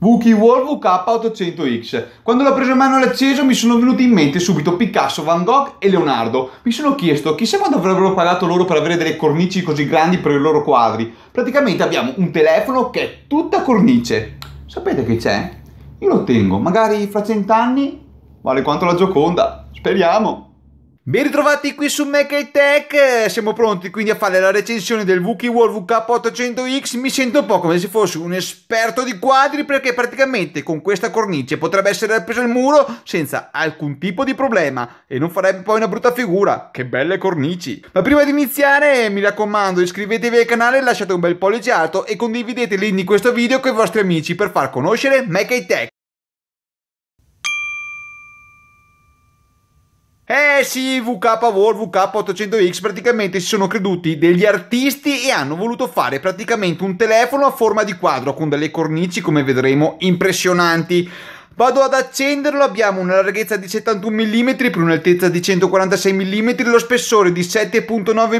Wookie World VK800X. Quando l'ho preso in mano l'acceso mi sono venuti in mente subito Picasso, Van Gogh e Leonardo. Mi sono chiesto chissà quanto avrebbero pagato loro per avere delle cornici così grandi per i loro quadri. Praticamente abbiamo un telefono che è tutta cornice. Sapete che c'è? Io lo tengo, magari fra cent'anni vale quanto la Gioconda. Speriamo! Ben ritrovati qui su Mac e Tech, siamo pronti quindi a fare la recensione del VK Wall VK800X, mi sento un po' come se fossi un esperto di quadri perché praticamente con questa cornice potrebbe essere appeso al muro senza alcun tipo di problema e non farebbe poi una brutta figura, che belle cornici! Ma prima di iniziare mi raccomando iscrivetevi al canale, lasciate un bel pollice alto e condividete il link di questo video con i vostri amici per far conoscere Mac e Tech. Eh sì, VK War, VK 800X praticamente si sono creduti degli artisti e hanno voluto fare praticamente un telefono a forma di quadro con delle cornici come vedremo impressionanti. Vado ad accenderlo, abbiamo una larghezza di 71 mm per un'altezza di 146 mm, lo spessore di 7.9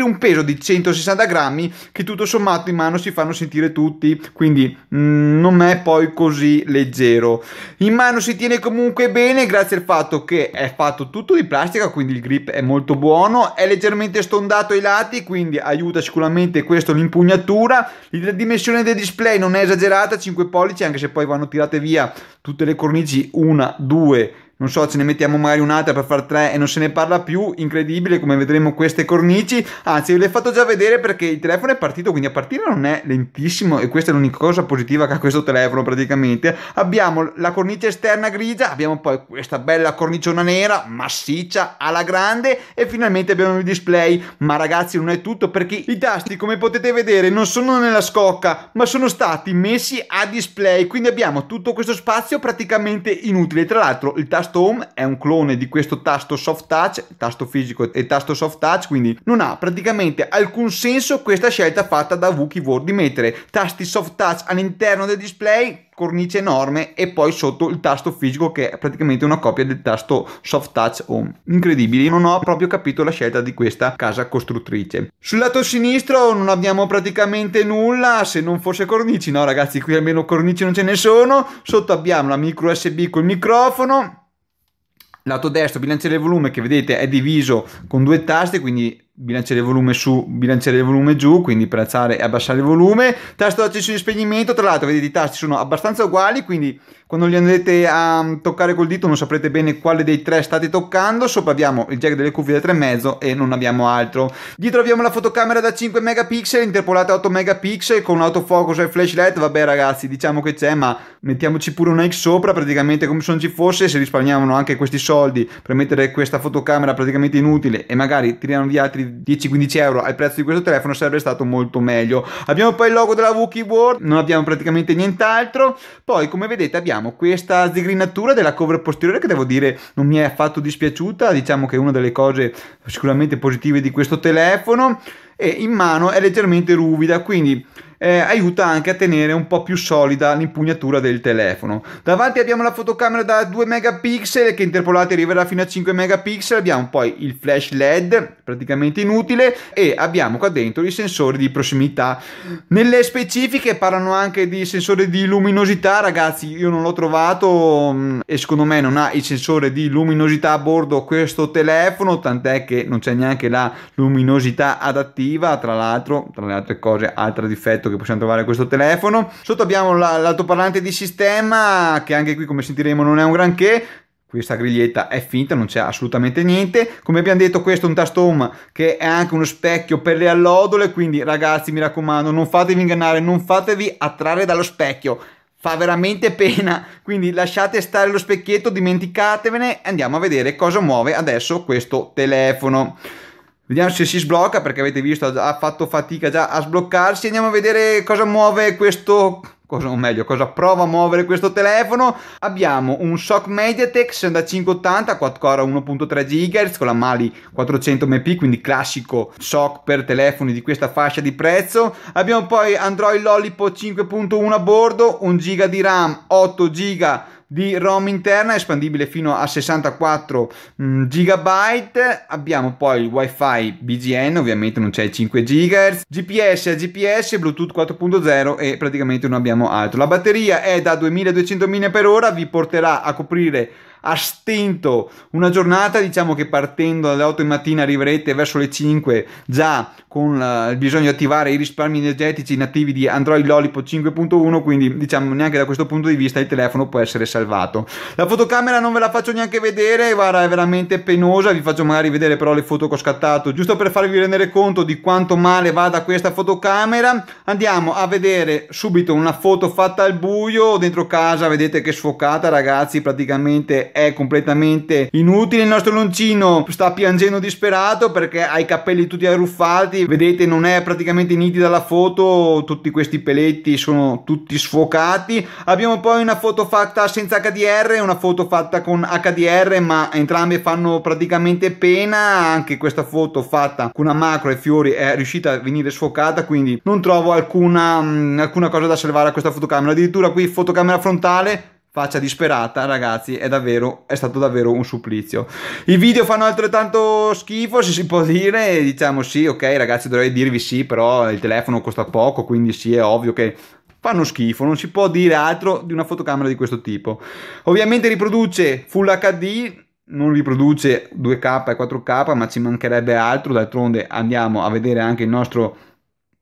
mm, un peso di 160 grammi che tutto sommato in mano si fanno sentire tutti, quindi mm, non è poi così leggero. In mano si tiene comunque bene grazie al fatto che è fatto tutto di plastica, quindi il grip è molto buono, è leggermente stondato ai lati, quindi aiuta sicuramente questo l'impugnatura. La dimensione del display non è esagerata, 5 pollici, anche se poi vanno tirate via tutte tutte le cornici, 1, 2, non so, ce ne mettiamo magari un'altra per far tre e non se ne parla più, incredibile come vedremo queste cornici, anzi ve l'ho fatto già vedere perché il telefono è partito, quindi a partire non è lentissimo e questa è l'unica cosa positiva che ha questo telefono praticamente, abbiamo la cornice esterna grigia, abbiamo poi questa bella cornicione nera, massiccia, alla grande e finalmente abbiamo il display, ma ragazzi non è tutto perché i tasti come potete vedere non sono nella scocca, ma sono stati messi a display, quindi abbiamo tutto questo spazio praticamente inutile, tra l'altro il tasto tasto home è un clone di questo tasto soft touch, tasto fisico e tasto soft touch, quindi non ha praticamente alcun senso questa scelta fatta da V Keyboard di mettere tasti soft touch all'interno del display cornice enorme e poi sotto il tasto fisico che è praticamente una copia del tasto soft touch home. Incredibile, non ho proprio capito la scelta di questa casa costruttrice. Sul lato sinistro non abbiamo praticamente nulla se non fosse cornici, no ragazzi qui almeno cornici non ce ne sono. Sotto abbiamo la micro USB col microfono lato destro bilanciere del volume che vedete è diviso con due taste quindi bilanciere il volume su, bilanciere il volume giù, quindi per alzare e abbassare il volume, tasto d'accesso di spegnimento, tra l'altro vedete i tasti sono abbastanza uguali, quindi quando li andrete a mm, toccare col dito non saprete bene quale dei tre state toccando, sopra abbiamo il jack delle cuffie da 3,5 e non abbiamo altro. Dietro abbiamo la fotocamera da 5 megapixel, interpolata 8 megapixel, con autofocus e flashlight, vabbè ragazzi diciamo che c'è, ma mettiamoci pure una X sopra, praticamente come se non ci fosse, se risparmiamo anche questi soldi per mettere questa fotocamera praticamente inutile e magari tirano via altri 10-15 euro al prezzo di questo telefono sarebbe stato molto meglio. Abbiamo poi il logo della Wookie World, non abbiamo praticamente nient'altro. Poi, come vedete, abbiamo questa zigrinatura della cover posteriore che devo dire non mi è affatto dispiaciuta. Diciamo che è una delle cose sicuramente positive di questo telefono. E in mano è leggermente ruvida, quindi eh, aiuta anche a tenere un po' più solida l'impugnatura del telefono. Davanti abbiamo la fotocamera da 2 megapixel che interpolata arriverà fino a 5 megapixel, abbiamo poi il flash LED praticamente inutile e abbiamo qua dentro i sensori di prossimità. Nelle specifiche parlano anche di sensore di luminosità, ragazzi io non l'ho trovato mm, e secondo me non ha il sensore di luminosità a bordo questo telefono, tant'è che non c'è neanche la luminosità adattiva, tra l'altro, tra le altre cose, altro difetto che possiamo trovare questo telefono. Sotto abbiamo l'altoparlante di sistema, che anche qui come sentiremo non è un granché, questa griglietta è finta, non c'è assolutamente niente. Come abbiamo detto, questo è un tasto home che è anche uno specchio per le allodole, quindi ragazzi, mi raccomando, non fatevi ingannare, non fatevi attrarre dallo specchio. Fa veramente pena, quindi lasciate stare lo specchietto, dimenticatevene e andiamo a vedere cosa muove adesso questo telefono. Vediamo se si sblocca perché avete visto ha fatto fatica già a sbloccarsi. Andiamo a vedere cosa muove questo... Cosa, o meglio, cosa prova a muovere questo telefono. Abbiamo un SOC Mediatek 6580 quad-core 1.3 GHz con la Mali 400 MP, quindi classico SOC per telefoni di questa fascia di prezzo. Abbiamo poi Android Lollipop 5.1 a bordo, 1 GB di RAM, 8 GB di ROM interna espandibile fino a 64 mm, GB. Abbiamo poi il WiFi BGN, ovviamente non c'è 5 GHz, GPS a GPS, Bluetooth 4.0 e praticamente non abbiamo altro. La batteria è da 2200 mAh, vi porterà a coprire a stento una giornata, diciamo che partendo dalle 8 di mattina arriverete verso le 5 già con eh, il bisogno di attivare i risparmi energetici nativi di Android Lollipop 5.1, quindi diciamo neanche da questo punto di vista il telefono può essere salvato. La fotocamera non ve la faccio neanche vedere, guarda, è veramente penosa, vi faccio magari vedere però le foto che ho scattato, giusto per farvi rendere conto di quanto male vada questa fotocamera. Andiamo a vedere subito una foto fatta al buio dentro casa, vedete che sfocata ragazzi, praticamente è completamente inutile il nostro loncino sta piangendo disperato perché ha i capelli tutti arruffati vedete non è praticamente nitida la foto tutti questi peletti sono tutti sfocati abbiamo poi una foto fatta senza HDR e una foto fatta con HDR ma entrambe fanno praticamente pena anche questa foto fatta con una macro e fiori è riuscita a venire sfocata quindi non trovo alcuna, mh, mm, alcuna cosa da salvare a questa fotocamera addirittura qui fotocamera frontale faccia disperata, ragazzi, è davvero è stato davvero un supplizio. I video fanno altrettanto schifo, se si può dire, diciamo sì, ok, ragazzi, dovrei dirvi sì, però il telefono costa poco, quindi sì, è ovvio che fanno schifo, non si può dire altro di una fotocamera di questo tipo. Ovviamente riproduce Full HD, non riproduce 2K e 4K, ma ci mancherebbe altro, d'altronde andiamo a vedere anche il nostro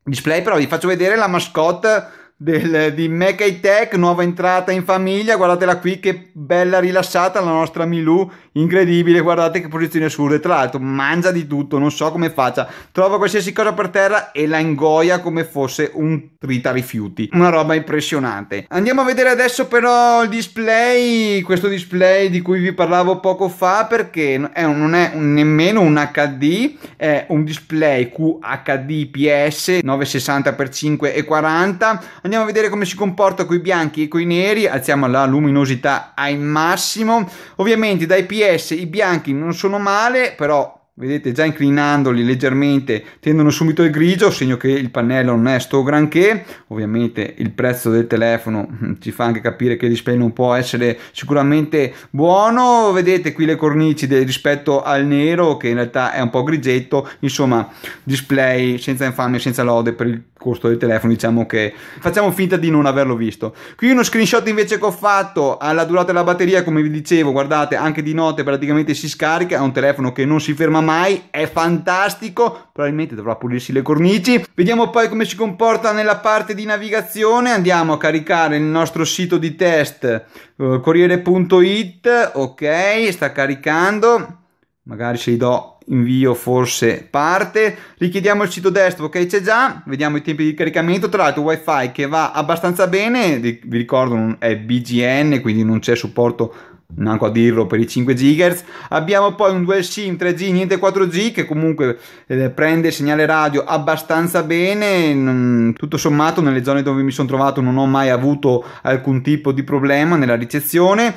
display, però vi faccio vedere la mascotte del, di Mechai Tech, nuova entrata in famiglia, guardatela qui che bella rilassata la nostra Milù Incredibile, guardate che posizioni assurde. Tra l'altro, mangia di tutto, non so come faccia. Trova qualsiasi cosa per terra e la ingoia come fosse un trita rifiuti. Una roba impressionante. Andiamo a vedere adesso, però, il display. Questo display di cui vi parlavo poco fa, perché è, non è nemmeno un HD, è un display QHD PS 960 x 5 e 40. Andiamo a vedere come si comporta con i bianchi e con i neri. Alziamo la luminosità al massimo. Ovviamente, dai PS PS i bianchi non sono male, però vedete già inclinandoli leggermente tendono subito il grigio segno che il pannello non è sto granché ovviamente il prezzo del telefono mm, ci fa anche capire che il display non può essere sicuramente buono vedete qui le cornici rispetto al nero che in realtà è un po' grigetto insomma display senza infame senza lode per il costo del telefono diciamo che facciamo finta di non averlo visto qui uno screenshot invece che ho fatto alla durata della batteria come vi dicevo guardate anche di notte praticamente si scarica è un telefono che non si ferma mai ormai è fantastico, probabilmente dovrà pulirsi le cornici. Vediamo poi come si comporta nella parte di navigazione, andiamo a caricare il nostro sito di test eh, corriere.it, ok, sta caricando, magari se gli do invio forse parte richiediamo il sito desktop ok c'è già vediamo i tempi di caricamento tra l'altro wifi che va abbastanza bene vi ricordo è BGN quindi non c'è supporto neanche a dirlo per i 5 GHz abbiamo poi un dual sim 3G niente 4G che comunque eh, prende segnale radio abbastanza bene non, tutto sommato nelle zone dove mi sono trovato non ho mai avuto alcun tipo di problema nella ricezione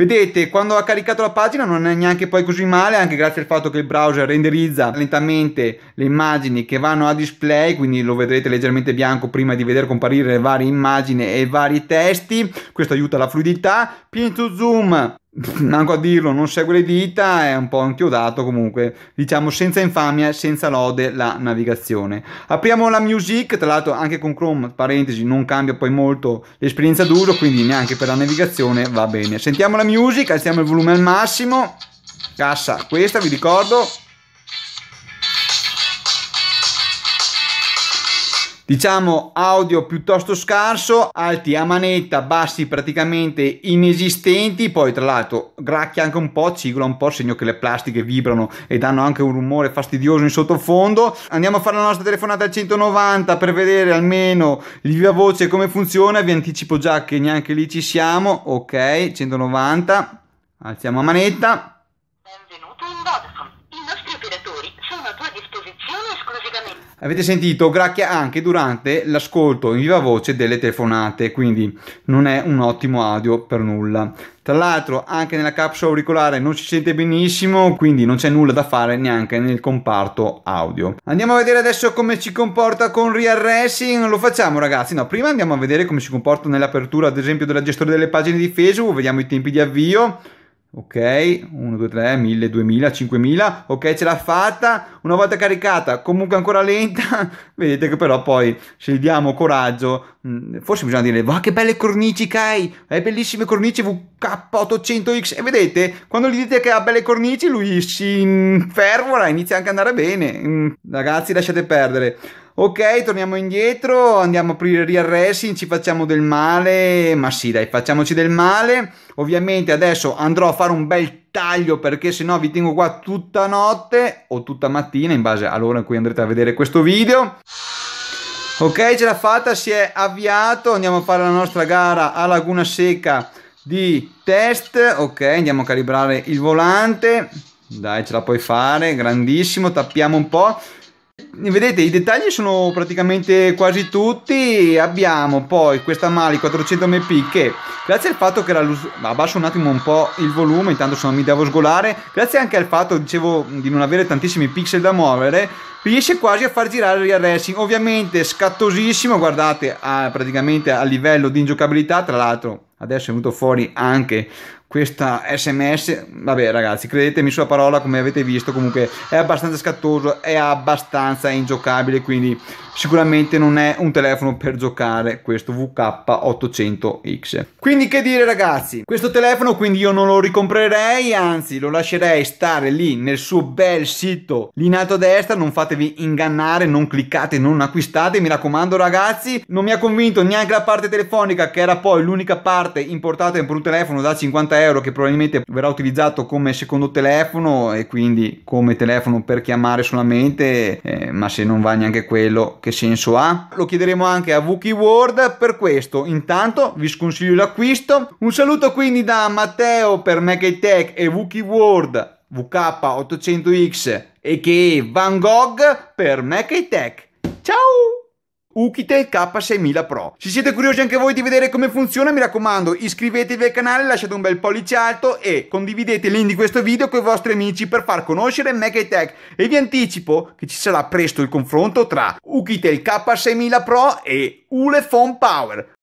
Vedete, quando ha caricato la pagina non è neanche poi così male, anche grazie al fatto che il browser renderizza lentamente le immagini che vanno a display, quindi lo vedrete leggermente bianco prima di vedere comparire varie immagini e vari testi. Questo aiuta la fluidità. Pinto zoom manco a dirlo, non segue le dita, è un po' inchiodato comunque, diciamo senza infamia, senza lode la navigazione. Apriamo la music, tra l'altro anche con Chrome, parentesi, non cambia poi molto l'esperienza d'uso, quindi neanche per la navigazione va bene. Sentiamo la music, alziamo il volume al massimo, cassa questa, vi ricordo, diciamo audio piuttosto scarso alti a manetta bassi praticamente inesistenti poi tra l'altro gracchia anche un po' cigola un po' segno che le plastiche vibrano e danno anche un rumore fastidioso in sottofondo andiamo a fare la nostra telefonata al 190 per vedere almeno il viva voce come funziona vi anticipo già che neanche lì ci siamo ok 190 alziamo a manetta avete sentito gracchia anche durante l'ascolto in viva voce delle telefonate, quindi non è un ottimo audio per nulla. Tra l'altro anche nella capsula auricolare non si sente benissimo, quindi non c'è nulla da fare neanche nel comparto audio. Andiamo a vedere adesso come ci comporta con Real Racing, lo facciamo ragazzi, no, prima andiamo a vedere come si comporta nell'apertura ad esempio della gestore delle pagine di Facebook, vediamo i tempi di avvio. Ok, 1, 2, 3, 1000, 2000, 5000. Ok, ce l'ha fatta. Una volta caricata, comunque ancora lenta. Vedete che però poi se gli diamo coraggio, mm, forse bisogna dire, va che belle cornici che hai, hai bellissime cornici VK800X. E vedete, quando gli dite che ha belle cornici, lui si infervora, inizia anche ad andare bene. Mm, ragazzi, lasciate perdere. Ok, torniamo indietro, andiamo a aprire Real Racing, ci facciamo del male, ma sì dai, facciamoci del male. Ovviamente adesso andrò a fare un bel taglio perché se no vi tengo qua tutta notte o tutta mattina in base all'ora in cui andrete a vedere questo video. Ok, ce l'ha fatta, si è avviato, andiamo a fare la nostra gara a Laguna Seca di test. Ok, andiamo a calibrare il volante. Dai, ce la puoi fare, grandissimo, tappiamo un po' vedete i dettagli sono praticamente quasi tutti abbiamo poi questa Mali 400 MP che grazie al fatto che era abbasso un attimo un po' il volume intanto se non mi devo sgolare grazie anche al fatto dicevo di non avere tantissimi pixel da muovere riesce quasi a far girare il racing ovviamente scattosissimo guardate a, praticamente a livello di ingiocabilità tra l'altro adesso è venuto fuori anche questa sms vabbè ragazzi credetemi sulla parola come avete visto comunque è abbastanza scattoso è abbastanza ingiocabile quindi sicuramente non è un telefono per giocare questo VK800X quindi che dire ragazzi questo telefono quindi io non lo ricomprerei anzi lo lascerei stare lì nel suo bel sito lì in alto a destra non fatevi ingannare non cliccate non acquistate mi raccomando ragazzi non mi ha convinto neanche la parte telefonica che era poi l'unica parte importata per un telefono da 50 euro euro che probabilmente verrà utilizzato come secondo telefono e quindi come telefono per chiamare solamente, eh, ma se non va neanche quello che senso ha? Lo chiederemo anche a Wookie World, per questo intanto vi sconsiglio l'acquisto. Un saluto quindi da Matteo per Mac Tech e Wookie World VK800X e che Van Gogh per Mac Tech. Ciao! Ukitel K6000 Pro. Se siete curiosi anche voi di vedere come funziona, mi raccomando, iscrivetevi al canale, lasciate un bel pollice alto e condividete il link di questo video con i vostri amici per far conoscere Mechitech. E vi anticipo che ci sarà presto il confronto tra Ukitel K6000 Pro e Ulefone Power.